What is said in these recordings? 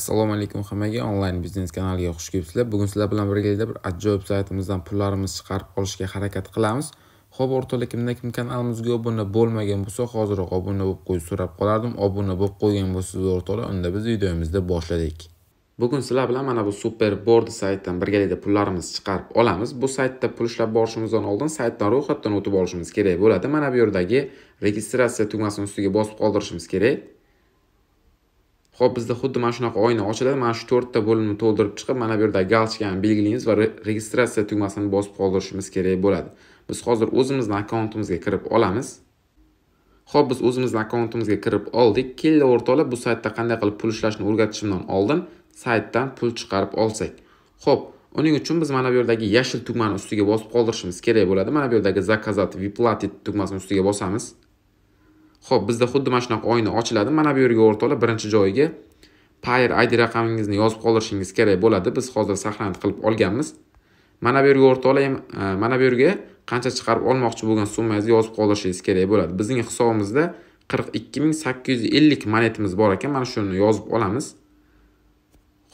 assalomu alaykum hammaga onlayn biznes kanaliga xush kelibsizlar bugun sizlar bilan birgalikda bir ajoyib saytimizdan pullarimizni chiqarib olishga harakat qilamiz ho'p o'rtoqlar kimda kim kanalimizga obuna bo'lmagan bo'lsa hoziroq obuna bo'lib qo'yib so'rab qolardim obuna bo'lib qo'ygan bo'lsangiz o'rtoqlar unda biz videomizni boshladik bugun sizlar bilan mana bu super board saytdan birgalikda pullarimizni chiqarib olamiz bu saytda pul ishlab borishimizdan oldin saytdan ro'yxatdan o'tib olishimiz kerak bo'ladi mana bu yerdagi registratsiya tugmasini ustiga bosib qoldirishimiz kerak ho'p bizda xuddi mana shunaqa oyna ochiladi mana shu to'rtta bo'limni to'ldirib chiqib mana bu yerda galochkani belgilaymiz va registratsiya tugmasini bosib qoldirishimiz kerak bo'ladi biz hozir o'zimizni akkauntimizga kirib olamiz ho'p biz o'zimizni akkauntimizga kirib oldik kelinglar o'rtoqlar bu saytda qanday qilib pul ishlashni o'rgatishimdan oldin saytdan pul chiqarib olsak ho'p uning uchun biz mana bu yerdagi yashil tugmani ustiga bosib qoldirishimiz kerak bo'ladi mana bu yerdagi заказать выплатить tugmasini ustiga bosamiz ho'p bizda xuddi mana shunaqa oyna ochiladi mana bu yerga o'rtoqlar birinchi joyiga payr id raqamingizni yozib qoldirishingiz kerak bo'ladi biz hozir saqlanib qilib olganmiz mana bu yerga o'rtoqlayim e, mana bu yerga qancha chiqarib olmoqchi bo'lgan summangizni yozib qoldirishingiz kerak bo'ladi bizning hisobimizda qirq ikki ming sakkiz yuz ellik monetimiz bor ekan mana shuni yozib olamiz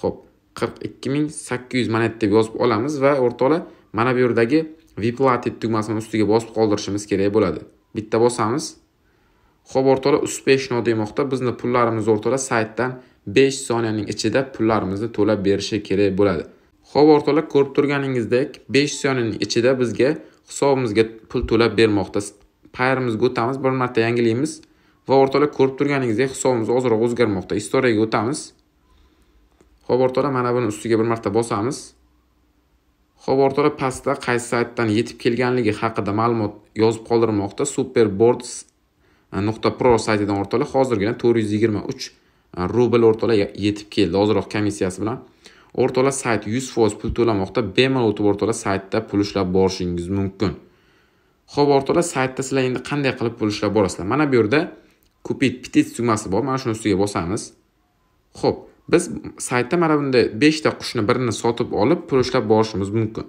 ho'p qirq ikki ming sakkiz yuz monet deb yozib olamiz va o'rtoqlar mana bu yerdagi viplatit tugmasini ustiga bosib qoldirishimiz kerak bo'ladi bitta bosamiz xabar to'la успешно demoqda bizni pullarimiz o'rtalar saytdan 5 soniyaning ichida pullarimizni to'lab berishi kerak bo'ladi havo o'rtalar ko'rib turganingizdek 5 soniyaning ichida bizga hisobimizga pul to'lab bermoqda payrimizga o'tamiz bir marta yangilaymiz va o'rtalar ko'rib turganingizdek hisobimiz ozroq o'zgarmoqda istoriyaga o'tamiz hop o'rtalar mana buni ustiga bir marta bosamiz hop o'rtalar pastda qaysi saytdan yetib kelganligi haqida ma'lumot yozib qoldirmoqda superboards nuqta pro saytidan o'rtalab hozirgina to'rt yuz yigirma uch rubl э, o'rtalab yetib keldi ozroq komissiyasi bilan o'rtalab sayt yuz foiz pul to'lamoqda bemalol o'tib o'rtalab saytda pul ushlab borishingiz mumkin ho'p o'rtalab saytda sizlar endi qanday qilib pul ushlab borasizlar mana bu yerda kupit pitit tugmasi bor mana shuni ustiga bosamiz ho'p biz saytda mana bunday beshta qushni birini sotib olib pul ushlab borishimiz mumkin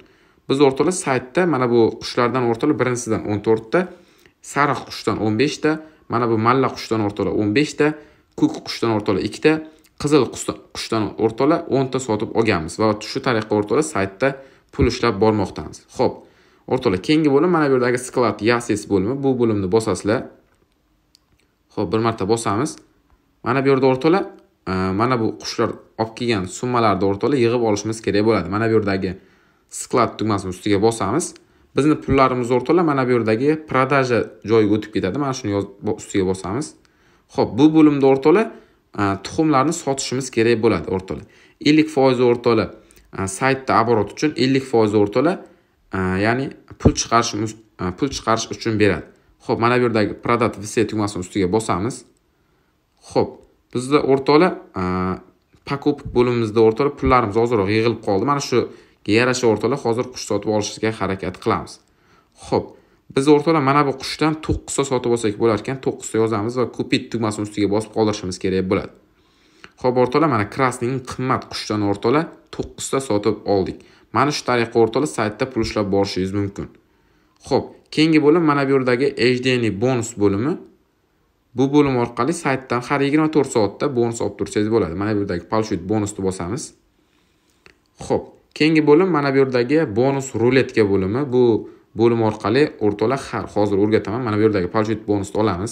biz o'rtalab saytda mana bu qushlardan o'rtalab birinchisidan o'n to'rtta sariq qushdan o'n beshta mana bu malla qushdan o'rtalar o'n beshta ko'k qushdan o'rtoqlar ikkita qizil qushdan o'rtoqlar o'nta sotib olganmiz va shu tariqa o'rtalar saytda pul ishlab bormoqdamiz ho'p o'rtalar keyingi bo'lim mana bu yerdagi sklad yasis bo'limi bu bo'limni bosasizlar ho'p bir marta bosamiz mana bu yerda o'rtalar e, mana bu qushlar olib kelgan summalarni o'rtalar yig'ib olishimiz kerak bo'ladi mana bu yerdagi sklad tugmasini ustiga bosamiz bizni pullarimiz o'rtalab mana bu yerdagi prodaja joyiga o'tib ketadi mana shuni ustiga bosamiz ho'p bu bo'limda o'rtalab e, tuxumlarni sotishimiz kerak bo'ladi o'rtalab ellik foizi o'rtalab e, saytda оборот uchun ellik foizi o'rtalab e, ya'ni pul chiqarishimiz pul chiqarish uchun beradi ho'p mana bu yerdagi продат все tugmasini ustiga bosamiz ho'p bizda o'rtalab покупок bo'limimizda o'rtalab pullarimiz ozroq yig'ilib qoldi mana shu yarasha o'rtalar hozir qush sotib olishga harakat qilamiz ho'p biz o'rtalar mana bu qushdan to'qqizta sotib olsak bo'lar ekan to'qqizta yozamiz va kupit tugmasini ustiga bosib qoldirishimiz kerak bo'ladi ho'p o'rtalar mana krasning qimmat qushdan o'rtalar to'qqizta sotib oldik mana shu tariqa o'rtalar saytda pul ishlab borishingiz mumkin ho'p keyingi bo'lim mana bu yerdagi hdni bonus bo'limi bu bo'lim orqali saytdan har yigirma to'rt soatda bonus olib tursangiz bo'ladi mana bu yerdagi palshut bonusni bosamiz ho'p keyingi bo'lim mana bu yerdagi bonus ruletka bo'limi bu bo'lim orqali o'rtoqlar har hozir o'rgataman mana bu yerdagi получить bonusni olamiz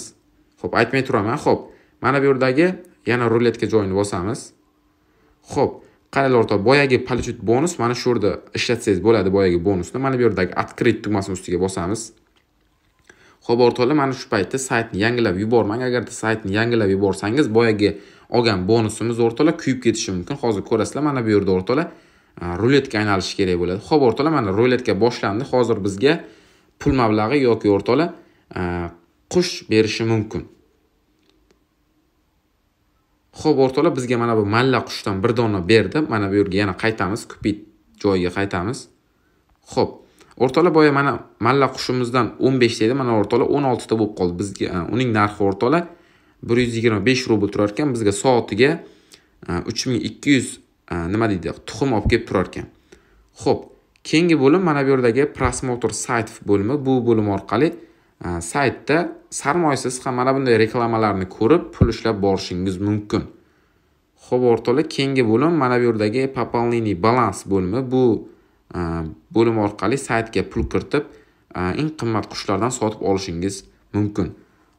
ho'p aytmay turaman ho'p mana bu yerdagi yana ruletka joyini bosamiz ho'p qaranglar o'rtoq boyagi получить bonus mana shu yerda ishlatsangiz bo'ladi boyagi bonusni mana bu yerdagi открыть tugmasini ustiga bosamiz ho'p o'rtoqlar mana shu paytda saytni yangilab yubormang agarda saytni yangilab yuborsangiz boyagi olgan bonusimiz o'rtoqlar kuyib ketishi mumkin hozir ko'rasizlar mana bu yerda o'rtoqlar Э, ruletka aylanishi kerak bo'ladi ho'p o'rtoqlar mana ruletka boshlandi hozir bizga pul mablag'i yoki o'rtoqlar e, qush berishi mumkin ho'p o'rtoqlar bizga mana bu malla qushdan bir dona berdi mana bu yerga yana qaytamiz kupit joyiga qaytamiz ho'p o'rtoqlar boya mana malla qushimizdan o'n beshta edi mana o'rtoqlar o'n oltita bo'lib qoldi bizga e, uning narxi o'rtoqlar bir yuz yigirma besh rubl turar ekan bizga soatiga e, uch ming ikki yuz Э, nima deydi tuxum olib kelib turar ekan ho'p keyingi bo'lim mana bu yerdagi promotor sayt bo'limi bu bo'lim orqali e, saytda sarmoyasiz ham mana bunday reklamalarni ko'rib pul ishlab borishingiz mumkin ho'p o'rtoqlar keyingi bo'lim mana bu yerdagi пополнение balans bo'limi bu e, bo'lim orqali saytga pul kiritib e, eng qimmat qushlardan sotib olishingiz mumkin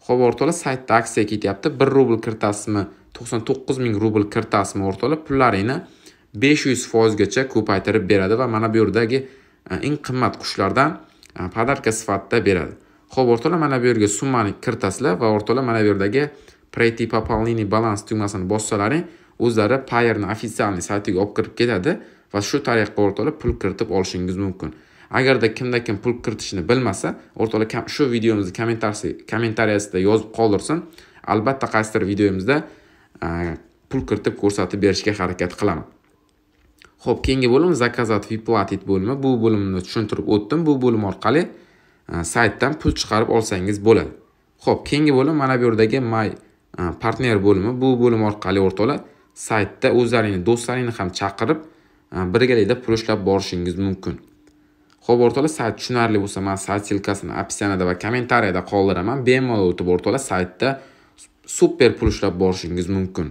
ho'p o'rtoqlar saytda aksiya ketyapti bir rubl kiritasizmi to'qson to'qqiz ming rubl kiritasizmi o'rtalab pullaringni besh yuz foizgacha ko'paytirib beradi va mana bu yerdagi e, eng qimmat qushlardan e, podarka sifatida beradi ho'p o'rtalar mana bu yerga summani kiritasizlar va o'rtalar mana bu yerdagi prойти пополнение balans tugmasini bossalaring o'zlari payerni официальный saytiga olib kirib ketadi va shu tariqa o'rtalar pul kiritib olishingiz mumkin agarda kimda kim pul kiritishni bilmasa o'rtalar shu videomizni kommentariyasida yozib qoldirsin albatta qaysidir videomizda pul kiritib ko'rsatib berishga harakat qilaman ho'p keyingi bo'lim заказать и платить bo'limi bu bo'limni tushuntirib o'tdim bu bo'lim orqali e, saytdan pul chiqarib olsangiz bo'ladi ho'p keyingi bo'lim mana bu yerdagi my e, partner bo'limi bu bo'lim orqali o'rtoqlar saytda o'zlaringni do'stlaringni ham chaqirib e, birgalikda pul ishlab borishingiz mumkin ho'p o'rtoqlar sayt tushunarli bo'lsa man sayt ssilkasini описаниyada va kommentariyada qoldiraman bemalol o'tib o'rtoqlar saytda super pul ishlab borishingiz mumkin